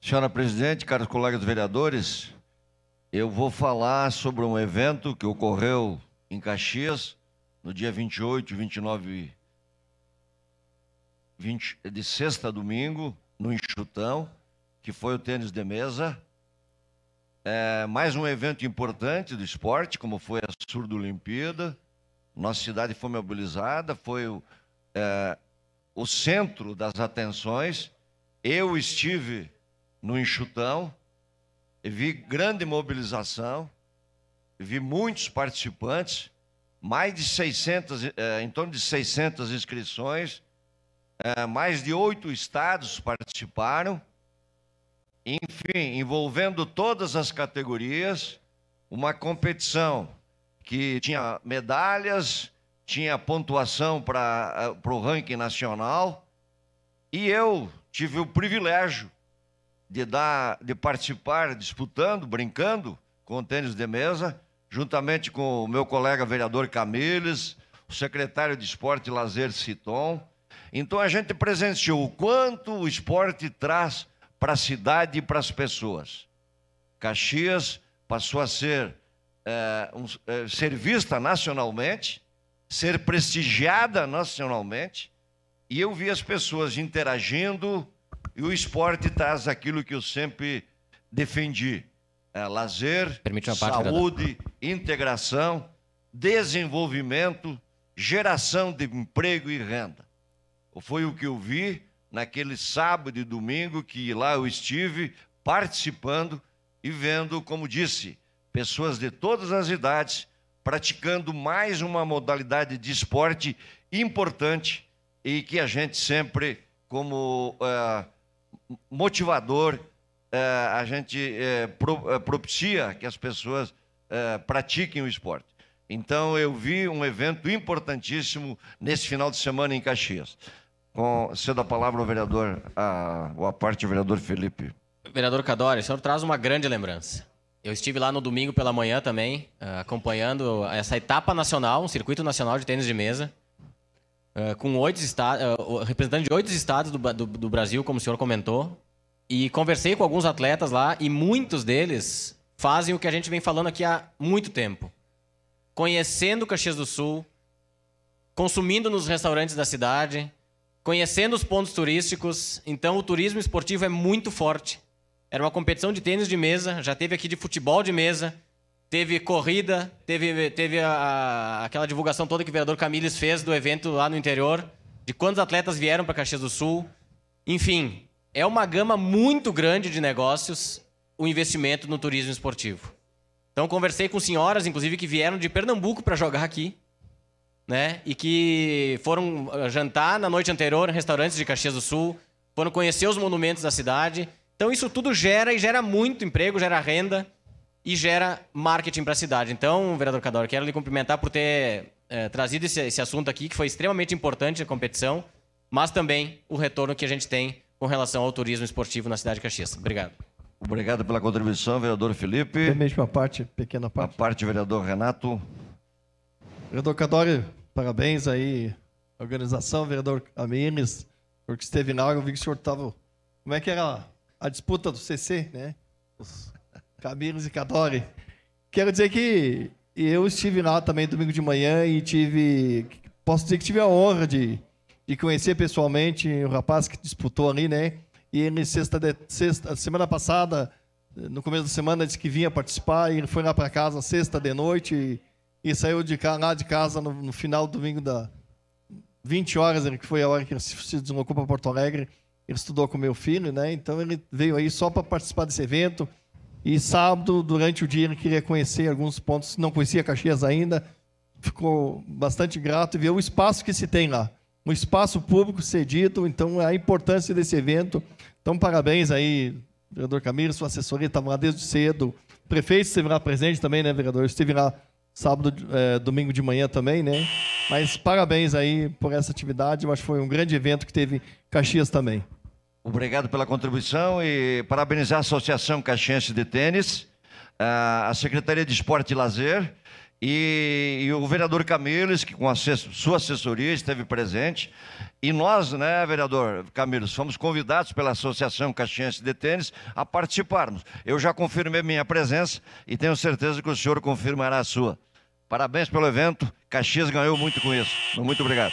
Senhora presidente, caros colegas vereadores, eu vou falar sobre um evento que ocorreu em Caxias no dia 28 e 29 20, de sexta a domingo, no Enxutão, que foi o tênis de mesa. É, mais um evento importante do esporte, como foi a Surdo Olimpíada. Nossa cidade foi mobilizada, foi é, o centro das atenções. Eu estive no enxutão, vi grande mobilização, vi muitos participantes, mais de 600, eh, em torno de 600 inscrições, eh, mais de oito estados participaram, enfim, envolvendo todas as categorias, uma competição que tinha medalhas, tinha pontuação para eh, o ranking nacional, e eu tive o privilégio de, dar, de participar disputando, brincando com o tênis de mesa, juntamente com o meu colega vereador Camilles, o secretário de Esporte e Lazer Citon. Então a gente presenciou o quanto o esporte traz para a cidade e para as pessoas. Caxias passou a ser, é, um, é, ser vista nacionalmente, ser prestigiada nacionalmente, e eu vi as pessoas interagindo, e o esporte traz aquilo que eu sempre defendi: é, lazer, saúde, integração, desenvolvimento, geração de emprego e renda. Foi o que eu vi naquele sábado e domingo que lá eu estive participando e vendo, como disse, pessoas de todas as idades praticando mais uma modalidade de esporte importante e que a gente sempre, como. Eh, motivador, eh, a gente eh, eh, propicia que as pessoas pratiquem o esporte. Então, eu vi um evento importantíssimo nesse final de semana em Caxias. Com, cedo a palavra ao vereador, a, a parte do vereador Felipe. Vereador Cadori, o senhor traz uma grande lembrança. Eu estive lá no domingo pela manhã também, acompanhando essa etapa nacional, um circuito nacional de tênis de mesa. Eh, com oito estados, uh, eh, representante de oito estados do, do, do Brasil, como o senhor comentou, e conversei com alguns atletas lá e muitos deles fazem o que a gente vem falando aqui há muito tempo. Conhecendo Caxias do Sul, consumindo nos restaurantes da cidade, conhecendo os pontos turísticos. Então, o turismo esportivo é muito forte. Era uma competição de tênis de mesa, já teve aqui de futebol de mesa, Teve corrida, teve, teve a, aquela divulgação toda que o vereador Camilles fez do evento lá no interior, de quantos atletas vieram para Caxias do Sul. Enfim, é uma gama muito grande de negócios o investimento no turismo esportivo. Então, conversei com senhoras, inclusive, que vieram de Pernambuco para jogar aqui, né? E que foram ah, jantar na noite anterior em restaurantes de Caxias do Sul, foram conhecer os monumentos da cidade. Então, isso tudo gera e gera muito emprego, gera renda e gera marketing para a cidade. Então, vereador Cador, quero lhe cumprimentar por ter é, trazido esse, esse, assunto aqui, que foi extremamente importante a competição, mas também o retorno que a gente tem com relação ao turismo esportivo na cidade de Caxias. Obrigado. Obrigado pela contribuição, vereador Felipe. Tem mesmo a parte, pequena parte. A parte, vereador Renato. Vereador Cadori, parabéns aí, organização, vereador Amines, porque esteve na hora, eu vi que o senhor estava. Como é que era a disputa do CC, né? Os Camilo e Quero dizer que eu estive lá também domingo de manhã e tive. Posso dizer que tive a honra de, de conhecer pessoalmente o rapaz que disputou ali, né? E ele, sexta, de, sexta, semana passada, no começo da semana, disse que vinha participar e ele foi lá para casa sexta de noite e, e saiu de lá de casa no, no, final do domingo da 20 horas, que foi a hora que ele se, se deslocou para Porto Alegre. Ele estudou com meu filho, né? Então ele veio aí só para participar desse evento. E sábado, durante o dia, ele queria conhecer alguns pontos, não conhecia Caxias ainda, ficou bastante grato e ver o espaço que se tem lá. Um espaço público cedido, então é a importância desse evento. Então, parabéns aí, vereador Camilo, sua assessoria estava lá desde cedo. O prefeito esteve lá presente também, né, vereador? Eu lá sábado, é, domingo de manhã também, né? Mas parabéns aí por essa atividade, eu acho que foi um grande evento que teve Caxias também. Obrigado pela contribuição e parabenizar a Associação Caxiense de Tênis, a Secretaria de Esporte e Lazer e, e o vereador Camilos, que com a sua assessoria esteve presente. E nós, né, vereador Camilos, fomos convidados pela Associação Caxiense de Tênis a participarmos. Eu já confirmei minha presença e tenho certeza que o senhor confirmará a sua. Parabéns pelo evento. Caxias ganhou muito com isso. Muito obrigado.